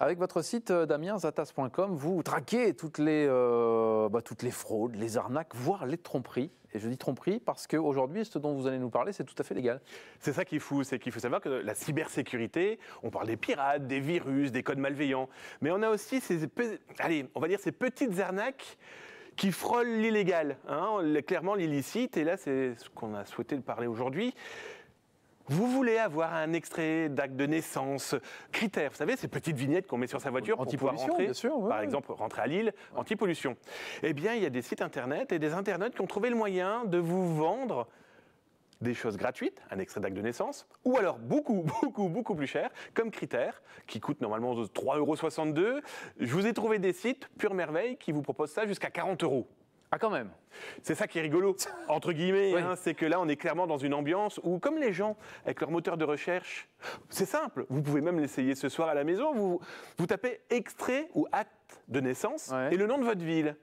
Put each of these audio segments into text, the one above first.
Avec votre site euh, damienzatas.com, vous traquez toutes les, euh, bah, toutes les fraudes, les arnaques, voire les tromperies. Et je dis tromperies parce qu'aujourd'hui, ce dont vous allez nous parler, c'est tout à fait légal. C'est ça qui fou, c'est qu'il faut savoir que la cybersécurité, on parle des pirates, des virus, des codes malveillants, mais on a aussi ces, allez, on va dire ces petites arnaques qui frôlent l'illégal, hein. clairement l'illicite, et là c'est ce qu'on a souhaité parler aujourd'hui. Vous voulez avoir un extrait d'acte de naissance, critère vous savez, ces petites vignettes qu'on met sur sa voiture pour pouvoir rentrer, par exemple, rentrer à Lille, anti-pollution. Eh bien, il y a des sites internet et des internautes qui ont trouvé le moyen de vous vendre des choses gratuites, un extrait d'acte de naissance, ou alors beaucoup, beaucoup, beaucoup plus cher, comme critère, qui coûte normalement 3,62 euros. Je vous ai trouvé des sites, pure merveille, qui vous proposent ça jusqu'à 40 euros. Ah quand même c'est ça qui est rigolo, entre guillemets, hein, c'est que là on est clairement dans une ambiance où, comme les gens avec leur moteur de recherche, c'est simple, vous pouvez même l'essayer ce soir à la maison, vous, tapez extrait ou acte de naissance et le nom de votre ville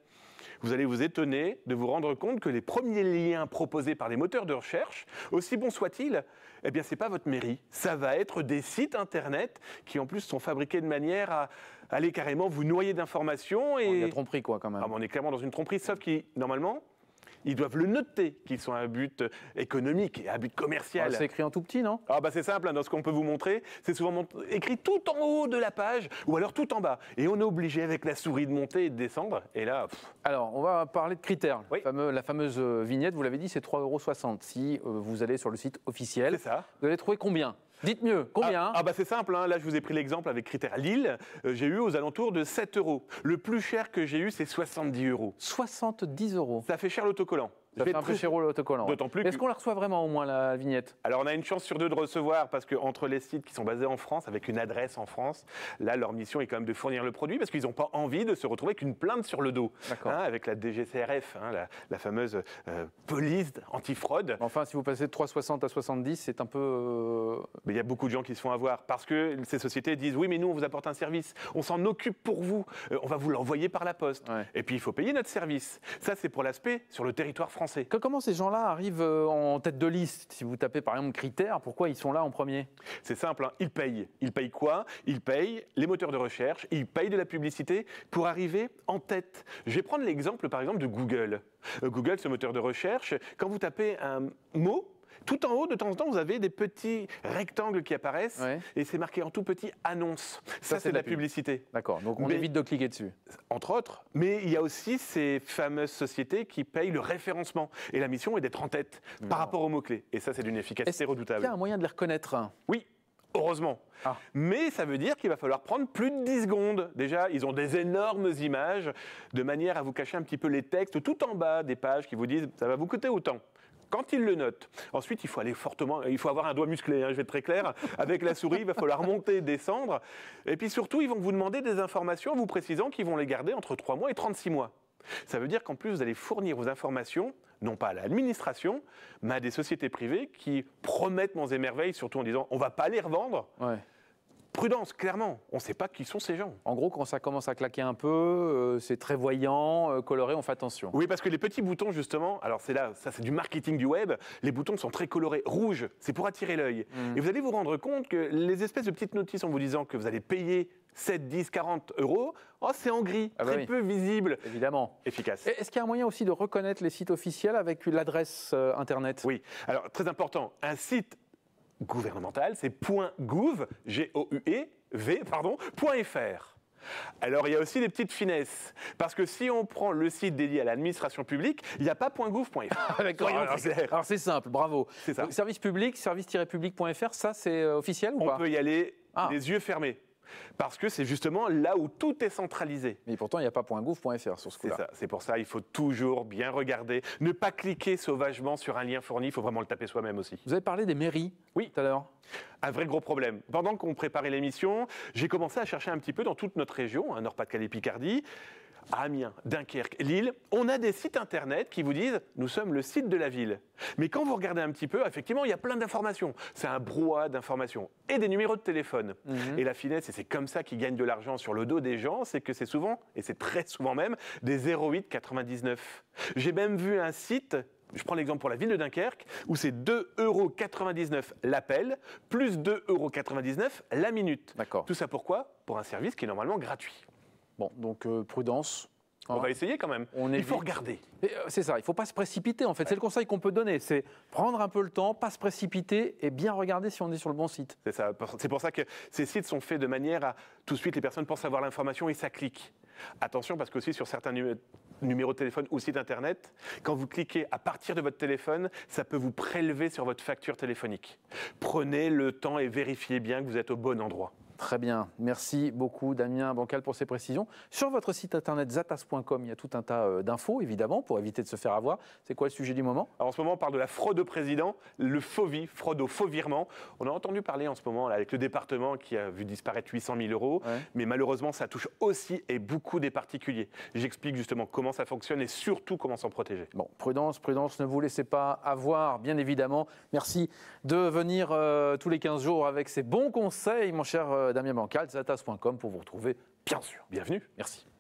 vous allez vous étonner de vous rendre compte que les premiers liens proposés par les moteurs de recherche, aussi bons soient-ils, eh bien, c'est pas votre mairie. Ça va être des sites internet qui, en plus, sont fabriqués de manière à aller carrément vous noyer d'informations. Et... On est tromperie, quoi, quand même. Ah, on est clairement dans une tromperie, sauf qui, normalement, ils doivent le noter qu'ils sont à but euh, économique et à but commercial. Ah, c'est écrit en tout petit, non ah, bah c'est simple, hein, dans ce qu'on peut vous montrer, c'est souvent écrit tout en haut de la page ou alors tout en bas. Et on est obligé avec la souris de monter et de descendre. Et là... Alors, on va parler de critères. la fameuse euh, vignette, vous l'avez dit, c'est 3,60 euros. Si euh, vous allez sur le site officiel, vous allez trouver combien Dites mieux, ah, combien ah, bah c'est simple, hein. là je vous ai pris l'exemple avec Critère Lille, euh, j'ai eu aux alentours de 7 euros. Le plus cher que j'ai eu c'est 70 euros. 70 euros. Ça fait cher l'autocollant. Ça fait un peu chéro l'autocollant. D'autant plus. Est-ce qu'on la reçoit vraiment au moins la vignette Alors on a une chance sur deux de recevoir parce que entre les sites qui sont basés en France avec une adresse en France, là leur mission est quand même de fournir le produit parce qu'ils n'ont pas envie de se retrouver qu'une plainte sur le dos. Hein, avec la DGCRF, hein, la, fameuse police euh, police antifraude. Enfin, si vous passez de 3,60 à 70, c'est un peu. Euh, mais il y a beaucoup de gens qui se font avoir parce que ces sociétés disent oui, mais nous on vous apporte un service, on s'en occupe pour vous, euh, on va vous l'envoyer par la poste. Et puis il faut payer notre service. Ça c'est pour l'aspect sur le territoire français. Comment ces gens-là arrivent euh, en tête de liste Si vous tapez par exemple critères, pourquoi ils sont là en premier C'est simple, hein. ils payent. Ils payent quoi Ils payent les moteurs de recherche, ils payent de la publicité pour arriver en tête. Je vais prendre l'exemple par exemple de Google. Euh, Google, ce moteur de recherche, quand vous tapez un mot, tout en haut, de temps en temps, vous avez des petits rectangles qui apparaissent et c'est marqué en tout petit annonce. Ça, c'est de la publicité. D'accord, donc on évite de cliquer dessus. Entre autres, mais il y a aussi ces fameuses sociétés qui payent le référencement. Et la mission est d'être en tête par rapport aux mots-clés. Et ça, c'est d'une efficacité redoutable. Il y a un moyen de les reconnaître Oui. Heureusement. Ah. Mais ça veut dire qu'il va falloir prendre plus de 10 secondes. Déjà, ils ont des énormes images, de manière à vous cacher un petit peu les textes tout en bas des pages qui vous disent ça va vous coûter autant quand ils le notent. Ensuite, il faut aller fortement, il faut avoir un doigt musclé, hein, je vais être très clair. Avec la souris, il va falloir monter, descendre. Et puis surtout, ils vont vous demander des informations vous précisant qu'ils vont les garder entre 3 mois et 36 mois. Ça veut dire qu'en plus, vous allez fournir vos informations, non pas à l'administration, mais à des sociétés privées qui promettent mon merveilles surtout en disant on ne va pas les revendre prudence, clairement. On ne sait pas qui sont ces gens. En gros, quand ça commence à claquer un peu, euh, c'est très voyant, euh, coloré, on fait attention. Oui, parce que les petits boutons, justement, alors c'est là, ça c'est du marketing du web, les boutons sont très colorés, rouges, c'est pour attirer l'œil. Mmh. Et vous allez vous rendre compte que les espèces de petites notices en vous disant que vous allez payer 7, 10, 40 euros, oh, c'est en gris, ah bah très peu visible. Évidemment. Efficace. Est-ce qu'il y a un moyen aussi de reconnaître les sites officiels avec l'adresse euh, Internet Oui, alors très important, un site Gouvernemental, c'est .gouv, g o u e, V, pardon, .fr. Alors il y a aussi des petites finesses, parce que si on prend le site dédié à l'administration publique, il n'y a pas .gouv.fr. Ah, alors c'est simple, bravo. Service public, service-public.fr, ça c'est euh, officiel ou on pas On peut y aller ah. les yeux fermés. Parce que c'est justement là où tout est centralisé. Mais pourtant, il n'y a pas .gouv.fr sur ce coup-là. C'est pour ça, il faut toujours bien regarder, ne pas cliquer sauvagement sur un lien fourni, il faut vraiment le taper soi-même aussi. Vous avez parlé des mairies oui. tout à l'heure. Un vrai gros problème. Pendant qu'on préparait l'émission, j'ai commencé à chercher un petit peu dans toute notre région, un hein, Nord-Pas-de-Calais-Picardie, Amiens, Dunkerque, Lille, on a des sites internet qui vous disent nous sommes le site de la ville. Mais quand vous regardez un petit peu, effectivement, il y a plein d'informations. C'est un brouhaha d'informations et des numéros de téléphone. Mhm. Et la finesse, et c'est comme ça qu'ils gagnent de l'argent sur le dos des gens, c'est que c'est souvent, et c'est très souvent même, des 0,8,99. J'ai même vu un site je prends l'exemple pour la ville de Dunkerque, où c'est 2,99€ l'appel, plus 2,99€ la minute. Tout ça pourquoi Pour un service qui est normalement gratuit. Bon, donc euh, prudence. Hein. On va essayer quand même. il faut regarder. Euh, c'est ça, il ne faut pas se précipiter en fait. C'est le conseil qu'on peut donner, c'est prendre un peu le temps, pas se précipiter et bien regarder si on est sur le bon site. C'est c'est pour ça que ces sites sont faits de manière à tout de suite les personnes pensent avoir l'information et ça clique. Attention parce que aussi sur certains numéros de téléphone ou sites internet, quand vous cliquez à partir de votre téléphone, ça peut vous prélever sur votre facture téléphonique. Prenez le temps et vérifiez bien que vous êtes au bon endroit. Très bien. Merci beaucoup, Damien Bancal, pour ces précisions. Sur votre site internet zatas.com, il y a tout un tas euh, d'infos, évidemment, pour éviter de se faire avoir. C'est quoi le sujet du moment En ce moment, on parle de la fraude au président, le FOVI, fraude au faux virement. On a entendu parler en ce moment avec le département qui a vu disparaître 800 000 euros, mais malheureusement, ça touche aussi et beaucoup des particuliers. J'explique justement comment ça fonctionne et surtout comment s'en protéger. Bon, prudence, prudence, ne vous laissez pas avoir, bien évidemment. Merci de venir euh, tous les 15 jours avec ces bons conseils, mon cher. Euh, euh, Damien Bancal, zatas.com pour vous retrouver, bien sûr. Bienvenue, merci.